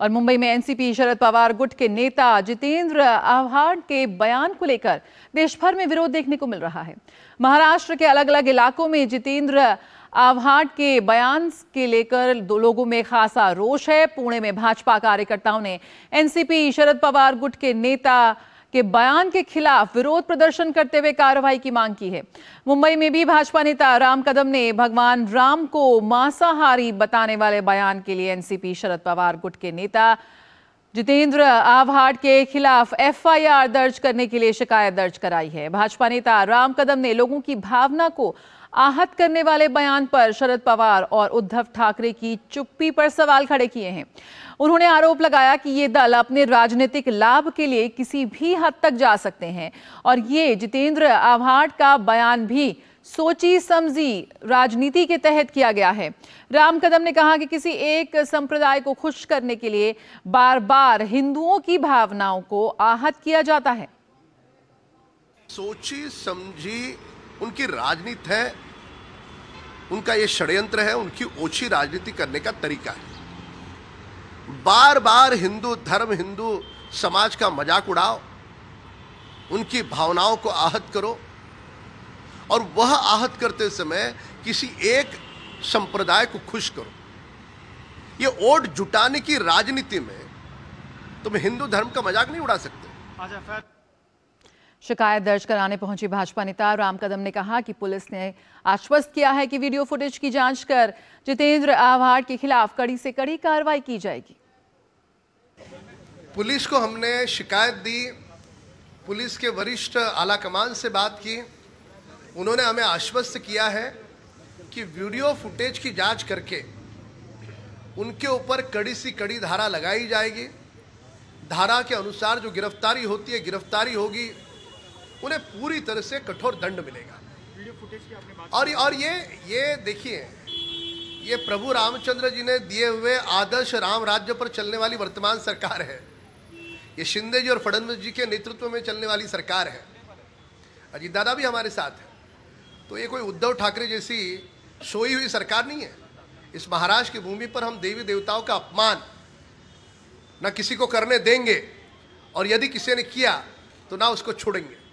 और मुंबई में एनसीपी शरद पवार गुट के नेता जितेंद्र आव्हाड के बयान को लेकर देशभर में विरोध देखने को मिल रहा है महाराष्ट्र के अलग अलग इलाकों में जितेंद्र आव्हाड के बयान के लेकर लोगों में खासा रोष है पुणे में भाजपा कार्यकर्ताओं ने एनसीपी शरद पवार गुट के नेता के बयान के खिलाफ विरोध प्रदर्शन करते हुए कार्रवाई की मांग की है मुंबई में भी भाजपा नेता राम कदम ने भगवान राम को मांसाहारी बताने वाले बयान के लिए एनसीपी शरद पवार गुट के नेता जितेंद्र आभाट के खिलाफ एफआईआर दर्ज करने के लिए शिकायत दर्ज कराई है भाजपा नेता राम कदम ने लोगों की भावना को आहत करने वाले बयान पर शरद पवार और उद्धव ठाकरे की चुप्पी पर सवाल खड़े किए हैं उन्होंने आरोप लगाया कि ये दल अपने राजनीतिक लाभ के लिए किसी भी हद तक जा सकते हैं और ये जितेंद्र आभाट का बयान भी सोची समझी राजनीति के तहत किया गया है राम कदम ने कहा कि किसी एक संप्रदाय को खुश करने के लिए बार बार हिंदुओं की भावनाओं को आहत किया जाता है सोची समझी उनकी राजनीति है उनका यह षड्यंत्र है उनकी ओछी राजनीति करने का तरीका है बार बार हिंदू धर्म हिंदू समाज का मजाक उड़ाओ उनकी भावनाओं को आहत करो और वह आहत करते समय किसी एक संप्रदाय को खुश करो ये वोट जुटाने की राजनीति में तुम हिंदू धर्म का मजाक नहीं उड़ा सकते शिकायत दर्ज कराने पहुंची भाजपा नेता राम कदम ने कहा कि पुलिस ने आश्वस्त किया है कि वीडियो फुटेज की जांच कर जितेंद्र आवाड़ के खिलाफ कड़ी से कड़ी कार्रवाई की जाएगी पुलिस को हमने शिकायत दी पुलिस के वरिष्ठ आला कमान से बात की उन्होंने हमें आश्वस्त किया है कि वीडियो फुटेज की जांच करके उनके ऊपर कड़ी सी कड़ी धारा लगाई जाएगी धारा के अनुसार जो गिरफ्तारी होती है गिरफ्तारी होगी उन्हें पूरी तरह से कठोर दंड मिलेगा वीडियो फुटेज की आपने बात और और ये ये देखिए ये प्रभु रामचंद्र जी ने दिए हुए आदर्श राम राज्य पर चलने वाली वर्तमान सरकार है ये शिंदे जी और फडणवीस जी के नेतृत्व में चलने वाली सरकार है अजीत दादा भी हमारे साथ हैं तो ये कोई उद्धव ठाकरे जैसी सोई हुई सरकार नहीं है इस महाराष्ट्र की भूमि पर हम देवी देवताओं का अपमान ना किसी को करने देंगे और यदि किसी ने किया तो ना उसको छोड़ेंगे